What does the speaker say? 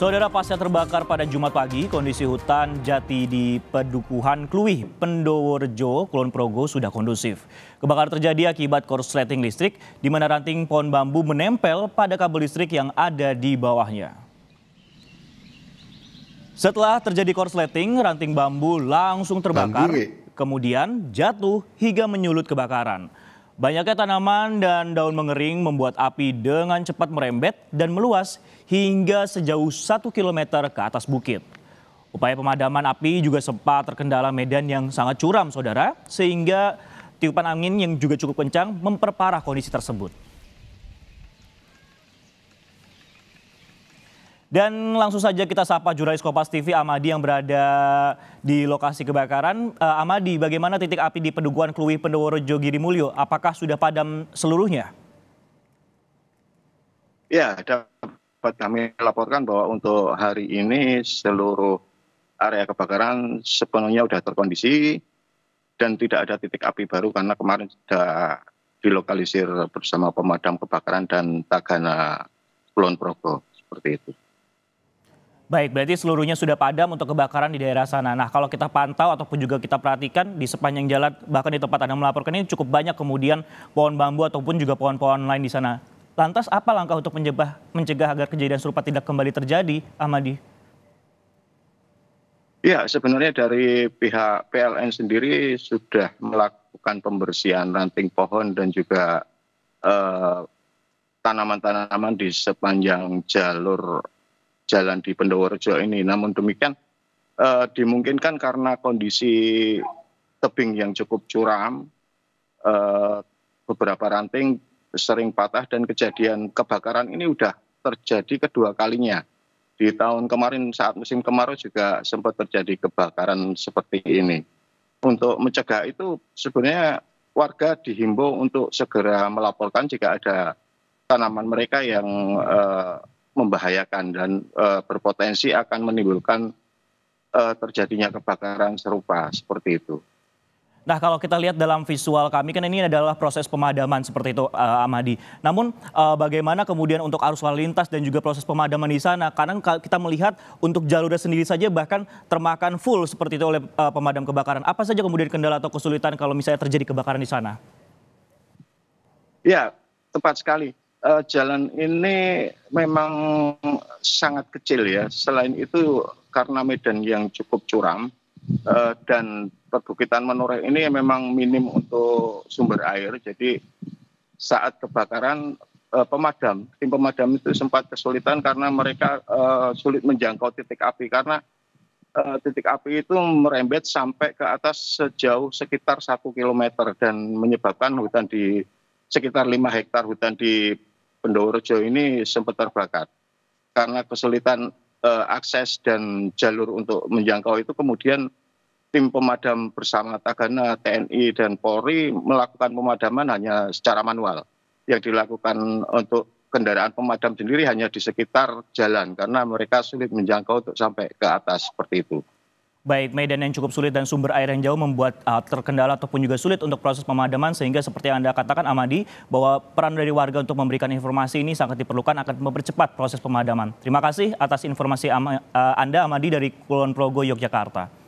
Saudara pasca terbakar pada Jumat pagi, kondisi hutan jati di Pedukuhan Kluih, Pendowo Kulon Progo sudah kondusif. Kebakaran terjadi akibat korsleting listrik di mana ranting pohon bambu menempel pada kabel listrik yang ada di bawahnya. Setelah terjadi korsleting, ranting bambu langsung terbakar, kemudian jatuh hingga menyulut kebakaran. Banyaknya tanaman dan daun mengering membuat api dengan cepat merembet dan meluas hingga sejauh 1 km ke atas bukit. Upaya pemadaman api juga sempat terkendala medan yang sangat curam, saudara, sehingga tiupan angin yang juga cukup kencang memperparah kondisi tersebut. Dan langsung saja kita sapa jurnalis Kompas TV Amadi yang berada di lokasi kebakaran. Uh, Amadi, bagaimana titik api di Peduguan Kluwi Pendoworejo Mulyo? Apakah sudah padam seluruhnya? Ya, dapat kami laporkan bahwa untuk hari ini seluruh area kebakaran sepenuhnya sudah terkondisi dan tidak ada titik api baru karena kemarin sudah dilokalisir bersama pemadam kebakaran dan Tagana Kulon Progo seperti itu. Baik, berarti seluruhnya sudah padam untuk kebakaran di daerah sana. Nah, kalau kita pantau ataupun juga kita perhatikan di sepanjang jalan, bahkan di tempat Anda melaporkan ini cukup banyak kemudian pohon bambu ataupun juga pohon-pohon lain di sana. Lantas apa langkah untuk mencegah, mencegah agar kejadian serupa tidak kembali terjadi, Ahmadi? Ya, sebenarnya dari pihak PLN sendiri sudah melakukan pembersihan ranting pohon dan juga eh, tanaman -tanaman di sepanjang jalur jalan di Pendowo Rejo ini. Namun demikian e, dimungkinkan karena kondisi tebing yang cukup curam, e, beberapa ranting sering patah dan kejadian kebakaran ini sudah terjadi kedua kalinya. Di tahun kemarin saat musim kemarau juga sempat terjadi kebakaran seperti ini. Untuk mencegah itu sebenarnya warga dihimbau untuk segera melaporkan jika ada tanaman mereka yang eh, membahayakan dan eh, berpotensi akan menimbulkan eh, terjadinya kebakaran serupa seperti itu. Nah, kalau kita lihat dalam visual kami kan ini adalah proses pemadaman seperti itu uh, Amadi. Namun uh, bagaimana kemudian untuk arus lalu lintas dan juga proses pemadaman di sana? Karena kita melihat untuk jalurnya sendiri saja bahkan termakan full seperti itu oleh uh, pemadam kebakaran. Apa saja kemudian kendala atau kesulitan kalau misalnya terjadi kebakaran di sana? Ya, tepat sekali. Eh, jalan ini memang sangat kecil ya. Selain itu karena medan yang cukup curam uh, dan perbukitan menoreh ini memang minim untuk sumber air. Jadi saat kebakaran uh, pemadam, tim pemadam itu sempat kesulitan karena mereka uh, sulit menjangkau titik api karena uh, titik api itu merembet sampai ke atas sejauh sekitar satu kilometer dan menyebabkan hutan di sekitar lima hektar hutan di Pendowo ini sempat terbakar karena kesulitan uh, akses dan jalur untuk menjangkau itu kemudian tim pemadam bersama Tagana, TNI dan Polri melakukan pemadaman hanya secara manual. Yang dilakukan untuk kendaraan pemadam sendiri hanya di sekitar jalan karena mereka sulit menjangkau untuk sampai ke atas seperti itu. Baik, medan yang cukup sulit dan sumber air yang jauh membuat uh, terkendala ataupun juga sulit untuk proses pemadaman sehingga seperti yang Anda katakan Amadi bahwa peran dari warga untuk memberikan informasi ini sangat diperlukan akan mempercepat proses pemadaman. Terima kasih atas informasi ama, uh, Anda Amadi dari Kulon Progo Yogyakarta.